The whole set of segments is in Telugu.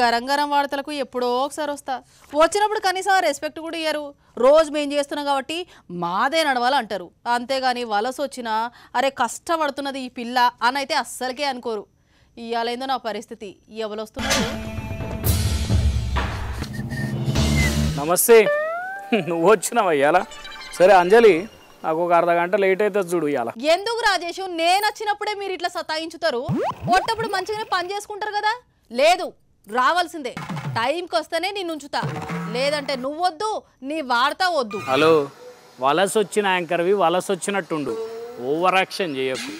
గరం గరం వార్తలకు ఎప్పుడో ఒకసారి వస్తా వచ్చినప్పుడు కనీసం రెస్పెక్ట్ కూడా ఇయ్యరు రోజు మేము చేస్తున్నాం కాబట్టి మాదే నడవాలంటారు అంటారు అంతేగాని వలస వచ్చినా అరే కష్టపడుతున్నది ఈ పిల్ల అని అయితే అస్సలకే అనుకోరు ఇయ్యాలైందో నా పరిస్థితి ఎవరు వస్తున్నారు నమస్తే నువ్వు వచ్చినావయ్యాలా సరే అంజలి నాకు ఒక అర్ధ గంట లేట్ అయితే చూడు ఇవాళ ఎందుకు రాజేష్ నేను వచ్చినప్పుడే మీరు ఇట్లా సతాయించుతారు కొట్టప్పుడు మంచిగానే పని చేసుకుంటారు కదా లేదు రావాల్సిందే టైంకి వస్తేనే నేను ఉంచుతా లేదంటే నువ్వొద్దు నీ వార్త వద్దు హలో వలస వచ్చిన యాంకర్వి వలస వచ్చినట్టుండు ఓవర్ యాక్షన్ చేయకు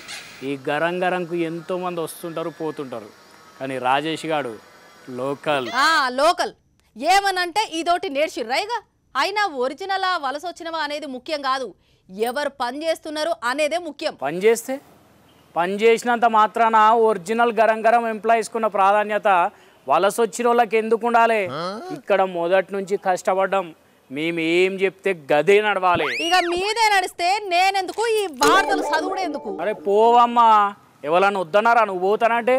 ఈ గరం గరంకు ఎంతోమంది వస్తుంటారు పోతుంటారు కానీ రాజేష్ గాడు లోకల్ లోకల్ ఏమనంటే ఇదోటి నేర్చిర్రైగా అయినా ఒరిజినలా వలస వచ్చినవా అనేది ముఖ్యం కాదు ఎవరు పని చేస్తున్నారు అనేదే ముఖ్యం పని చేస్తే పని చేసినంత మాత్రాన ఒరిజినల్ గరం గరం ఎంప్లాయీస్కున్న ప్రాధాన్యత వలస వచ్చిన వాళ్ళకి ఎందుకు ఉండాలి ఇక్కడ మొదటి నుంచి కష్టపడడం మేము ఏం చెప్తే గదే నడవాలి ఇక మీదే నడిస్తే నేనెందుకు ఈ వార్తలు ఎందుకు అరే పోవమ్మా ఎవరన్నా వద్దన్నారా నువ్వు పోతానంటే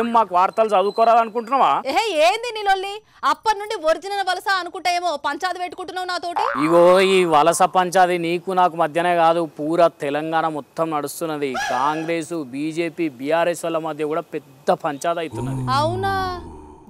ఏం మాకు వార్తలు చదువుకోరాలనుకుంటున్నావా అనుకుంటున్నావా ఏంది నీళ్ళొల్లి అప్పటి నుండి ఒరిజినల్ వలస అనుకుంటా ఏమో పంచాది పెట్టుకుంటున్నావు నాతోటి ఇగో ఈ వలస పంచాది నీకు నాకు మధ్యనే కాదు పూరా తెలంగాణ మొత్తం నడుస్తున్నది కాంగ్రెస్ బీజేపీ బీఆర్ఎస్ వాళ్ళ మధ్య కూడా పెద్ద పంచాది అవుతున్నది అవునా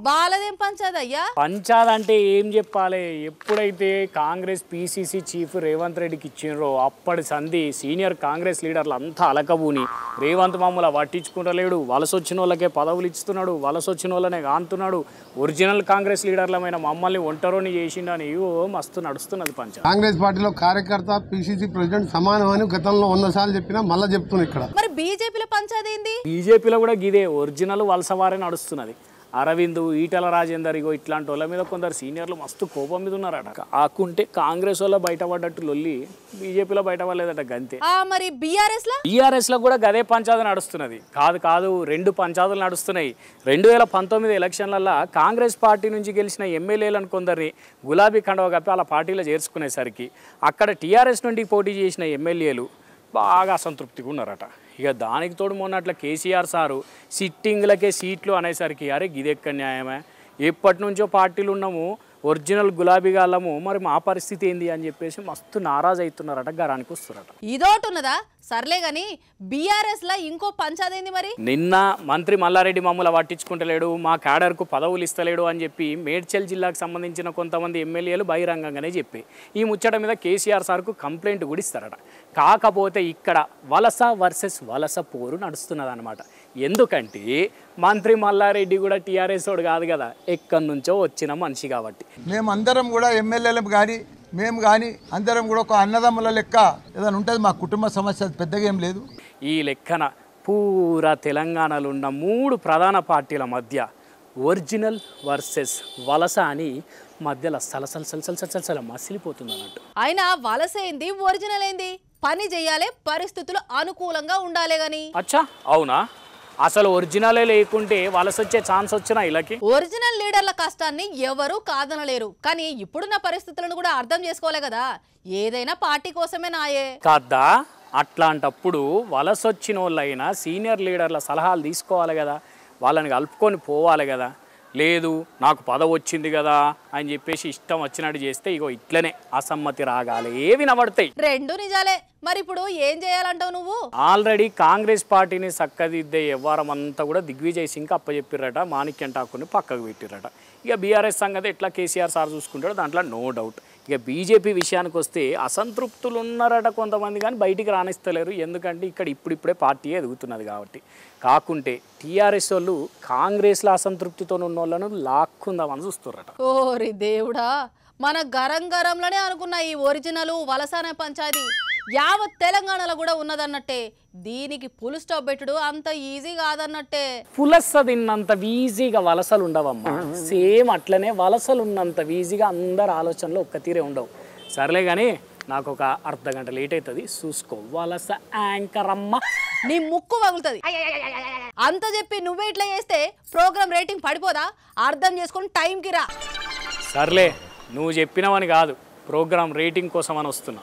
వాళ్ళదేం పంచాదయ్యా పంచాదంటే ఏం చెప్పాలి ఎప్పుడైతే కాంగ్రెస్ పిసిసి చీఫ్ రేవంత్ రెడ్డికి ఇచ్చినరో అప్పటి సంధి సీనియర్ కాంగ్రెస్ లీడర్లు అంతా అలకబూని రేవంత్ మామూలు పట్టించుకుంటలేడు వలస వచ్చిన వాళ్ళకే పదవులు ఇస్తున్నాడు వలస వచ్చిన వాళ్ళనే కాంతున్నాడు ఒరిజినల్ కాంగ్రెస్ లీడర్లమైన మమ్మల్ని ఒంటరోని చేసిండని మస్తు నడుస్తున్నది పంచ కాంగ్రెస్ పార్టీలో కార్యకర్త పిసిసి ప్రెసిడెంట్ సమానం అని గతంలో వంద సార్లు చెప్పినా మళ్ళీ చెప్తున్నా ఇక్కడ మరి బీజేపీలో పంచాదేంది బీజేపీలో కూడా గిదే ఒరిజినల్ వలస వారే నడుస్తున్నది అరవింద్ ఈటల రాజేందర్ ఇగో ఇట్లాంటి వాళ్ళ మీద కొందరు సీనియర్లు మస్తు కోపం మీద ఉన్నారట ఆకుంటే కాంగ్రెస్ వాళ్ళ బయటపడ్డట్టు లొల్లి బీజేపీలో బయటపడలేదట గంతే మరి బీఆర్ఎస్ లో బీఆర్ఎస్ లో కూడా గదే పంచాయతీ నడుస్తున్నది కాదు కాదు రెండు పంచాయతీలు నడుస్తున్నాయి రెండు వేల పంతొమ్మిది ఎలక్షన్లలో కాంగ్రెస్ పార్టీ నుంచి గెలిచిన ఎమ్మెల్యేలను కొందరిని గులాబీ కండవ కప్పి వాళ్ళ పార్టీలో చేర్చుకునేసరికి అక్కడ టీఆర్ఎస్ నుండి పోటీ చేసిన ఎమ్మెల్యేలు బాగా అసంతృప్తిగా ఉన్నారట ఇక దానికి తోడు మొన్న అట్లా కేసీఆర్ సారు సిట్టింగ్లకే సీట్లు అనేసరికి అరే గిదెక్క న్యాయమే ఎప్పటి నుంచో పార్టీలు ఉన్నాము ఒరిజినల్ గులాబీ గాలము మరి మా పరిస్థితి ఏంది అని చెప్పేసి మస్తు నారాజ్ అవుతున్నారట గారానికి వస్తున్నారట ఇదోటి ఉన్నదా సర్లే గాని బిఆర్ఎస్ లా ఇంకో పంచాదేంది మరి నిన్న మంత్రి మల్లారెడ్డి మమ్మల్ని పట్టించుకుంటలేడు మా కేడర్ కు పదవులు ఇస్తలేడు అని చెప్పి మేడ్చల్ జిల్లాకు సంబంధించిన కొంతమంది ఎమ్మెల్యేలు బహిరంగంగానే చెప్పి ఈ ముచ్చట మీద కేసీఆర్ సార్కు కంప్లైంట్ కూడా ఇస్తారట కాకపోతే ఇక్కడ వలస వర్సెస్ వలస పోరు నడుస్తున్నది అనమాట ఎందుకంటే మంత్రి మల్లారెడ్డి కూడా టీఆర్ఎస్ వాడు కాదు కదా ఎక్కడి నుంచో వచ్చిన మనిషి కాబట్టి మేమందరం కూడా ఎమ్మెల్యేలు కానీ మేము కానీ అందరం కూడా ఒక అన్నదమ్ముల లెక్క ఏదైనా ఉంటుంది మా కుటుంబ సమస్య పెద్దగా ఏం లేదు ఈ లెక్కన పూరా తెలంగాణలో ఉన్న మూడు ప్రధాన పార్టీల మధ్య ఒరిజినల్ వర్సెస్ వలస అని మధ్యలో సలసల సలసల సలసల మసిలిపోతుంది అన్నట్టు అయినా వలస ఏంది ఒరిజినల్ ఏంది పని చేయాలి పరిస్థితులు అనుకూలంగా ఉండాలి గాని అచ్చా అవునా అసలు ఒరిజినలే లేకుంటే వలసి వచ్చే ఛాన్స్ వచ్చినా ఇలాకి ఒరిజినల్ లీడర్ల కష్టాన్ని ఎవరూ కాదనలేరు కానీ ఇప్పుడున్న పరిస్థితులను కూడా అర్థం చేసుకోలే కదా ఏదైనా పార్టీ కోసమే నాయే కాదా అట్లాంటప్పుడు వలస వచ్చిన వాళ్ళైనా సీనియర్ లీడర్ల సలహాలు తీసుకోవాలి కదా వాళ్ళని కలుపుకొని పోవాలి కదా లేదు నాకు పదవి వచ్చింది కదా అని చెప్పేసి ఇష్టం వచ్చినట్టు చేస్తే ఇగో ఇట్లనే అసమ్మతి రాగాలి ఏవి నవడతాయి రెండు నిజాలే మరి ఇప్పుడు ఏం చేయాలంటావు నువ్వు ఆల్రెడీ కాంగ్రెస్ పార్టీని చక్కదిద్దే వ్యవహారం అంతా కూడా దిగ్విజయ్ సింగ్ అప్పచెప్పిరట మాణిక్యం ఠాకూర్ని పక్కకు పెట్టిరట ఇక బీఆర్ఎస్ సంగతి ఎట్లా కేసీఆర్ సార్ చూసుకుంటాడో దాంట్లో నో డౌట్ ఇక బీజేపీ విషయానికి వస్తే అసంతృప్తులు ఉన్నారట కొంతమంది కానీ బయటికి రాణిస్తలేరు ఎందుకంటే ఇక్కడ ఇప్పుడిప్పుడే పార్టీ ఎదుగుతున్నది కాబట్టి కాకుంటే టీఆర్ఎస్ వాళ్ళు కాంగ్రెస్లో అసంతృప్తితో ఉన్న వాళ్ళను లాక్కుందామని చూస్తున్నారట ఓరి దేవుడా మన గరం గరంలోనే అనుకున్న ఈ ఒరిజినల్ వలసాన పంచాయతీ యావత్ తెలంగాణలో కూడా ఉన్నదన్నట్టే దీనికి పులు స్టాప్ పెట్టుడు అంత ఈజీ కాదన్నట్టే పులస తిన్నంత ఈజీగా వలసలు ఉండవమ్మా సేమ్ అట్లనే వలసలు ఉన్నంత ఈజీగా అందరు ఆలోచనలు ఒక్క తీరే ఉండవు సర్లే కానీ నాకు ఒక అర్ధ గంట లేట్ అవుతుంది చూసుకో వలస యాంకర్ అమ్మ నీ ముక్కు వగులుతుంది అంత చెప్పి నువ్వే ఇట్లా చేస్తే ప్రోగ్రామ్ రేటింగ్ పడిపోదా అర్థం చేసుకొని టైంకి రా సర్లే నువ్వు చెప్పినవని కాదు ప్రోగ్రామ్ రేటింగ్ కోసం అని వస్తున్నా